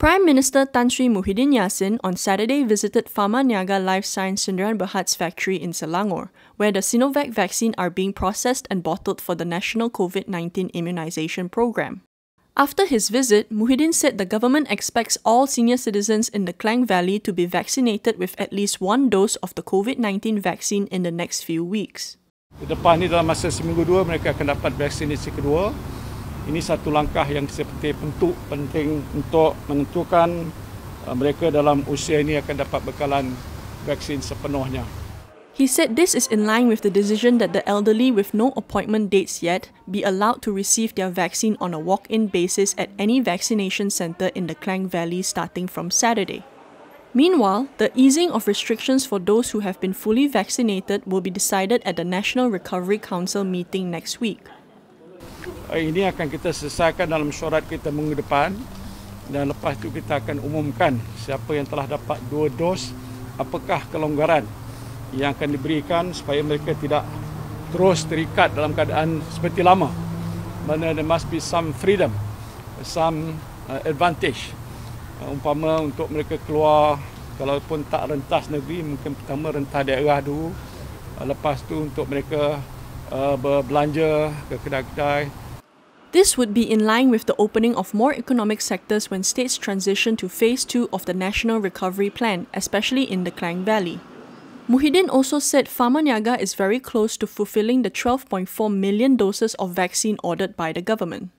Prime Minister Tan Sri Muhyiddin Yassin on Saturday visited Pharma Niaga Life Science Sundaran Bahat's factory in Selangor, where the Sinovac vaccine are being processed and bottled for the national COVID-19 immunization program. After his visit, Muhyiddin said the government expects all senior citizens in the Klang Valley to be vaccinated with at least one dose of the COVID-19 vaccine in the next few weeks. depan ni dalam masa seminggu dua mereka akan dapat vaksinasi kedua Ini satu langkah yang seperti penting untuk menentukan uh, mereka dalam usia ini akan dapat bekalan vaksin sepenuhnya. He said this is in line with the decision that the elderly with no appointment dates yet be allowed to receive their vaccine on a walk in basis at any vaccination centre in the Klang Valley starting from Saturday. Meanwhile, the easing of restrictions for those who have been fully vaccinated will be decided at the National Recovery Council meeting next week. Eh, ini akan kita selesaikan dalam syarat kita minggu depan dan lepas tu kita akan umumkan siapa yang telah dapat dua dos apakah kelonggaran yang akan diberikan supaya mereka tidak terus terikat dalam keadaan seperti lama mana there must be some freedom some uh, advantage uh, umpama untuk mereka keluar kalaupun tak rentas negeri mungkin pertama rentas daerah dulu uh, lepas tu untuk mereka berbelanja ke kedai-kedai This would be in line with the opening of more economic sectors when states transition to phase two of the National Recovery Plan, especially in the Klang Valley. Muhyiddin also said Farmer Niaga is very close to fulfilling the 12.4 million doses of vaccine ordered by the government.